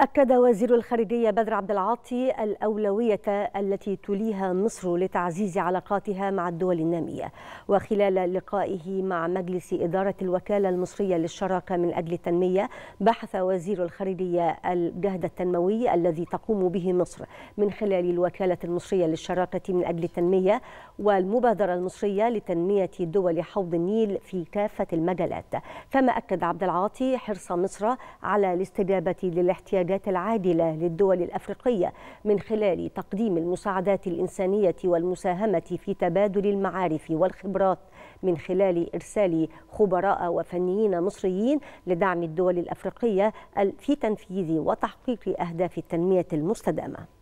أكد وزير الخارجية بدر عبد العاطي الأولوية التي تليها مصر لتعزيز علاقاتها مع الدول النامية وخلال لقائه مع مجلس إدارة الوكالة المصرية للشراكة من أجل التنمية بحث وزير الخارجية الجهد التنموي الذي تقوم به مصر من خلال الوكالة المصرية للشراكة من أجل التنمية والمبادرة المصرية لتنمية دول حوض النيل في كافة المجالات كما أكد عبد العاطي حرص مصر على الاستجابة للاحتياجات المساعدات العادلة للدول الأفريقية من خلال تقديم المساعدات الإنسانية والمساهمة في تبادل المعارف والخبرات من خلال إرسال خبراء وفنيين مصريين لدعم الدول الأفريقية في تنفيذ وتحقيق أهداف التنمية المستدامة